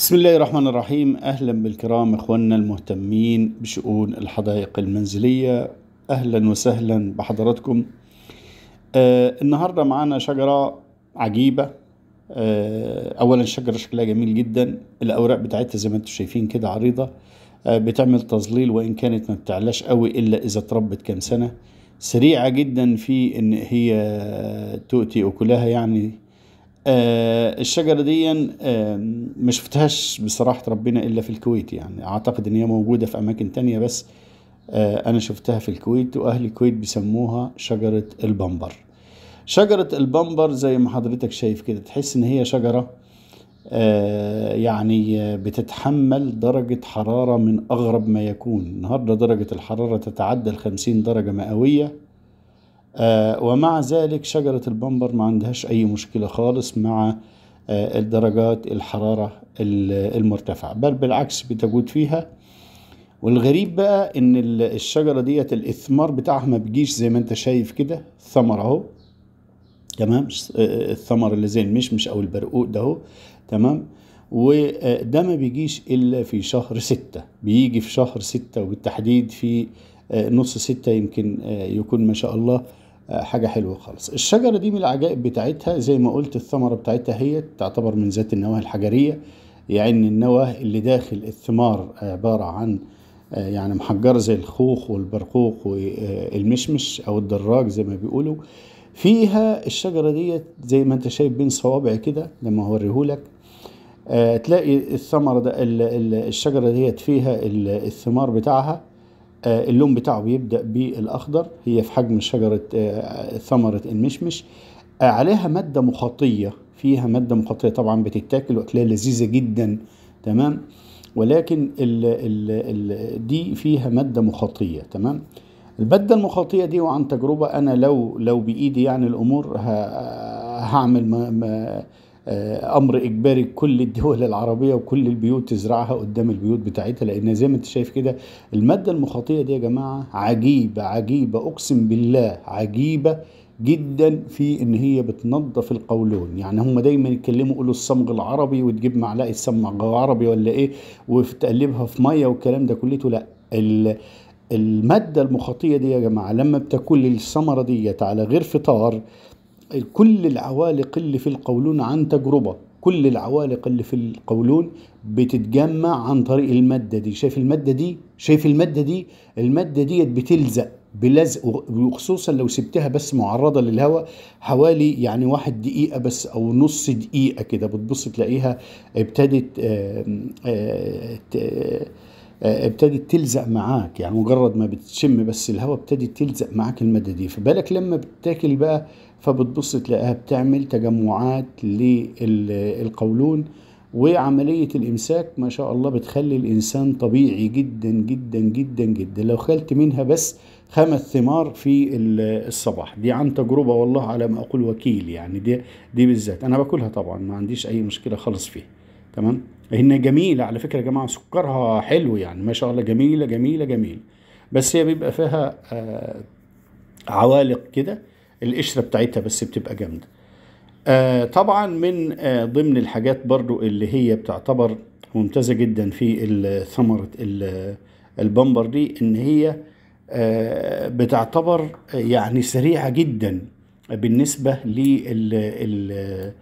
بسم الله الرحمن الرحيم أهلا بالكرام إخواننا المهتمين بشؤون الحدائق المنزلية أهلا وسهلا بحضراتكم آه النهاردة معانا شجرة عجيبة آه أولا الشجرة شكلها جميل جدا الأوراق بتاعتها زي ما انتم شايفين كده عريضة آه بتعمل تظليل وإن كانت ما بتعلاش قوي إلا إذا اتربت كام سنة سريعة جدا في إن هي تؤتي أكلها يعني آه الشجرة دي آه ما شفتهاش بصراحة ربنا إلا في الكويت يعني أعتقد إن هي موجودة في أماكن تانية بس آه أنا شفتها في الكويت وأهل الكويت بيسموها شجرة البمبر شجرة البمبر زي ما حضرتك شايف كده تحس إن هي شجرة آه، يعني بتتحمل درجة حرارة من أغرب ما يكون النهاردة درجة الحرارة تتعدى الخمسين درجة مئوية آه ومع ذلك شجرة البمبر ما عندهاش أي مشكلة خالص مع آه الدرجات الحرارة المرتفعة بل بالعكس بتجود فيها والغريب بقى ان الشجرة ديت الاثمار بتاعها ما بيجيش زي ما انت شايف كده الثمر اهو تمام آه، آه، الثمر اللي زي المشمش او البرقوق ده اهو تمام وده آه، ما بيجيش الا في شهر ستة بيجي في شهر ستة وبالتحديد في آه، نص ستة يمكن آه، يكون ما شاء الله آه، حاجة حلوة خالص الشجرة دي من العجائب بتاعتها زي ما قلت الثمرة بتاعتها هي تعتبر من ذات النواة الحجرية يعني النواة اللي داخل الثمار عبارة عن يعني محجرة زي الخوخ والبرقوق والمشمش أو الدراج زي ما بيقولوا فيها الشجرة ديت زي ما انت شايف بين صوابع كده لما هوريهولك تلاقي الثمرة ده الشجرة ديت فيها الثمار بتاعها آه، اللون بتاعه بيبدأ بالأخضر هي في حجم شجرة آه، ثمرة المشمش آه، عليها مادة مخاطية فيها مادة مخاطية طبعا بتتاكل وأكلها لذيذة جدا تمام ولكن الـ الـ الـ دي فيها مادة مخاطية تمام المادة المخاطية دي وعن تجربة أنا لو لو بإيدي يعني الأمور هعمل ما ما آه، امر اجباري كل الدول العربيه وكل البيوت تزرعها قدام البيوت بتاعتها لان زي ما انت شايف كده الماده المخاطيه دي يا جماعه عجيبه عجيبه اقسم بالله عجيبه جدا في ان هي بتنظف القولون يعني هم دايما يتكلموا يقولوا الصمغ العربي وتجيب معلقه صمغ عربي ولا ايه وتقلبها في ميه والكلام ده كلته لا الماده المخاطيه دي يا جماعه لما بتاكل الثمره ديت على غير فطار كل العوالق اللي في القولون عن تجربة كل العوالق اللي في القولون بتتجمع عن طريق المادة دي شايف المادة دي شايف المادة دي المادة ديت بتلزق بلزق وخصوصا لو سبتها بس معرضة للهواء حوالي يعني واحد دقيقة بس أو نص دقيقة كده بتبص تلاقيها ابتدت آه، آه، آه، ابتدت تلزق معاك يعني مجرد ما بتشم بس الهواء ابتدت تلزق معاك المادة دي فبالك لما بتاكل بقى فبتبص تلاقيها بتعمل تجمعات للقولون وعملية الإمساك ما شاء الله بتخلي الإنسان طبيعي جدا جدا جدا جدا لو خلت منها بس خمس ثمار في الصباح دي عن تجربة والله على ما أقول وكيل يعني دي, دي بالذات أنا باكلها طبعا ما عنديش أي مشكلة خالص فيها تمام هن جميلة على فكرة يا جماعة سكرها حلو يعني ما شاء الله جميلة جميلة جميلة بس هي بيبقى فيها آه، عوالق كده القشره بتاعتها بس بتبقى جامده آه، طبعا من آه، ضمن الحاجات برضو اللي هي بتعتبر ممتازة جدا في ثمرة البمبر دي ان هي آه، بتعتبر يعني سريعة جدا بالنسبة لل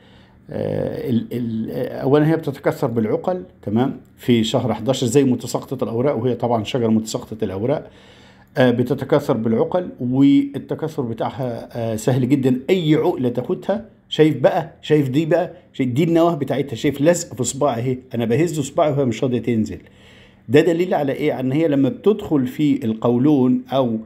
اولا هي بتتكثر بالعقل تمام في شهر 11 زي متساقطة الاوراق وهي طبعا شجرة متساقطة الاوراق آه، بتتكاثر بالعقل والتكاثر بتاعها آه، سهل جدا اي عقله تاخدها شايف بقى شايف دي بقى شايف دي النواه بتاعتها شايف لزق في صباعي اهي انا بهز صباعي وهي مش راضيه تنزل ده دليل على ايه ان هي لما بتدخل في القولون او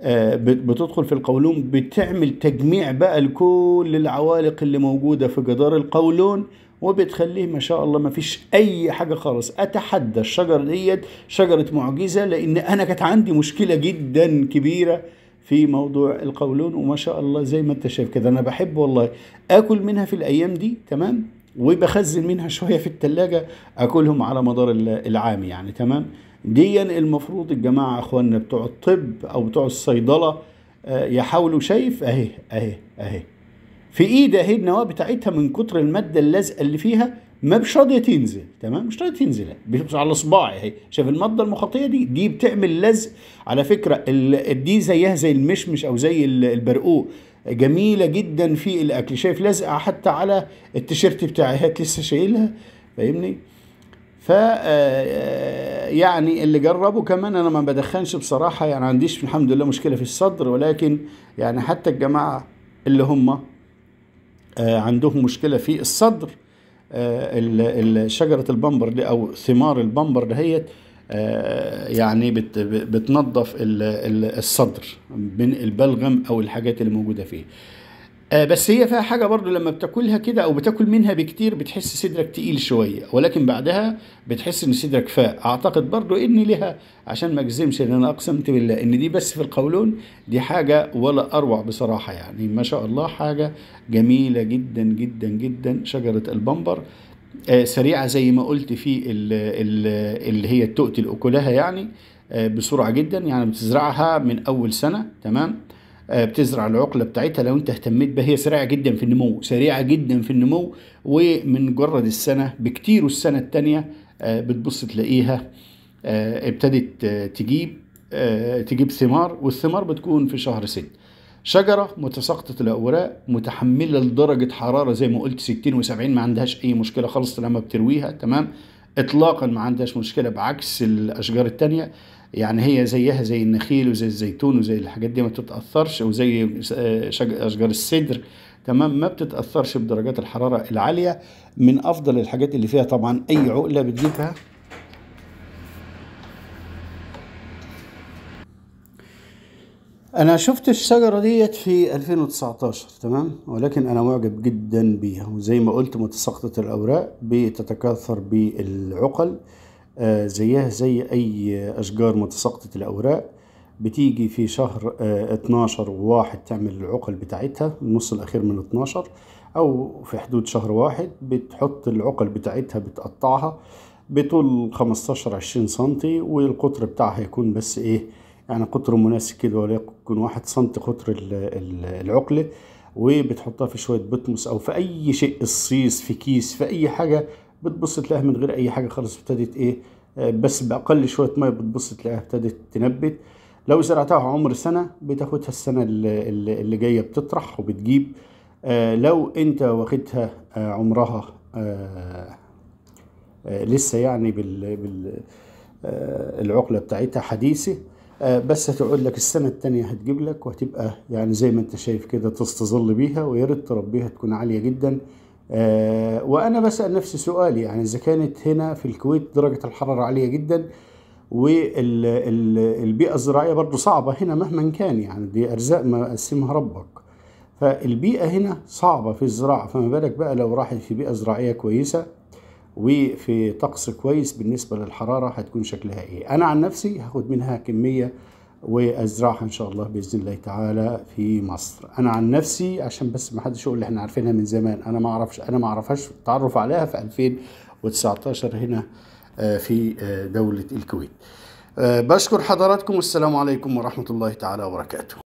آه، بتدخل في القولون بتعمل تجميع بقى لكل العوالق اللي موجوده في جدار القولون وبتخليه ما شاء الله ما فيش اي حاجه خالص اتحدى الشجره ديت شجره معجزه لان انا كانت عندي مشكله جدا كبيره في موضوع القولون وما شاء الله زي ما انت شايف كده انا بحب والله اكل منها في الايام دي تمام وبخزن منها شويه في التلاجة اكلهم على مدار العام يعني تمام ديا المفروض الجماعه اخواننا بتوع الطب او بتوع الصيدله آه، يحاولوا شايف اهي اهي اهي في ايدها اهي النواه بتاعتها من كتر الماده اللازقه اللي فيها ما مش راضيه تنزل تمام مش راضيه تنزل على صباعي اهي شايف الماده المخاطيه دي دي بتعمل لزق على فكره دي زيها زي المشمش او زي البرقوق جميله جدا في الاكل شايف لازقه حتى على التيشيرت بتاعي هات لسه شايلها فاهمني ف آه، آه، يعني اللي جربه كمان انا ما بدخنش بصراحه يعني عنديش الحمد لله مشكله في الصدر ولكن يعني حتى الجماعه اللي هم آه، عندهم مشكله في الصدر آه، شجره البمبر او ثمار البمبر دهيت آه، يعني بت بتنظف الصدر من البلغم او الحاجات اللي موجوده فيه آه، بس هي فيها حاجة برضو لما بتاكلها كده أو بتاكل منها بكتير بتحس صدرك تقيل شوية ولكن بعدها بتحس إن صدرك فاق أعتقد برضو إن لها عشان ما أجزمش إن أنا أقسمت بالله إن دي بس في القولون دي حاجة ولا أروع بصراحة يعني ما شاء الله حاجة جميلة جدا جدا جدا شجرة البمبر آه، سريعة زي ما قلت في اللي هي التؤتي الأكلها يعني آه، بسرعة جدا يعني بتزرعها من أول سنة تمام آه، بتزرع العقله بتاعتها لو انت اهتميت بها هي سريعه جدا في النمو سريعه جدا في النمو ومن مجرد السنه بكتير والسنه الثانيه آه، بتبص تلاقيها آه، ابتدت تجيب تجيب ثمار والثمار بتكون في شهر ست شجرة متساقطة الأوراق متحملة لدرجة حرارة زي ما قلت 60 و70 ما عندهاش أي مشكلة خالص لما بترويها تمام إطلاقا ما عندهاش مشكلة بعكس الأشجار التانية يعني هي زيها زي النخيل وزي الزيتون وزي الحاجات دي ما بتتاثرش وزي آه، اشجار السدر تمام ما بتتاثرش بدرجات الحراره العاليه من افضل الحاجات اللي فيها طبعا اي عقله بتجيبها انا شفت الشجره ديت في 2019 تمام ولكن انا معجب جدا بيها وزي ما قلت متساقطه الاوراق بتتكاثر بالعقل آه، زيها زي أي أشجار متساقطة الأوراق بتيجي في شهر 12 آه، وواحد تعمل العقل بتاعتها النص الأخير من 12 أو في حدود شهر واحد بتحط العقل بتاعتها بتقطعها بطول 15 20 سنتي والقطر بتاعها يكون بس إيه يعني قطر مناسب كده وليكن واحد سنتي قطر العقلة وبتحطها في شوية بطمس أو في أي شيء الصيص في كيس في أي حاجة بتبص تلاقيها من غير اي حاجه خالص ابتدت ايه آه، بس باقل شويه ميه بتبص تلاقيها ابتدت تنبت لو زرعتها عمر سنه بتاخدها السنه اللي, جايه بتطرح وبتجيب آه، لو انت واخدها آه، عمرها لسه يعني بالعقله العقله بتاعتها حديثه بس هتقعد لك السنة التانية هتجيب لك وهتبقى يعني زي ما انت شايف كده تستظل بيها ويا ريت تربيها تكون عالية جدا آه، وانا بسال نفسي سؤال يعني اذا كانت هنا في الكويت درجه الحراره عاليه جدا والبيئه الزراعيه برضه صعبه هنا مهما كان يعني دي ارزاق ما قسمها ربك فالبيئه هنا صعبه في الزراعه فما بالك بقى لو راحت في بيئه زراعيه كويسه وفي طقس كويس بالنسبه للحراره هتكون شكلها ايه انا عن نفسي هاخد منها كميه وازرعها ان شاء الله باذن الله تعالى في مصر انا عن نفسي عشان بس ما حدش يقول اللي احنا عارفينها من زمان انا ما اعرفش انا ما اعرفهاش التعرف عليها في 2019 هنا آه، في آه، دوله الكويت آه، بشكر حضراتكم والسلام عليكم ورحمه الله تعالى وبركاته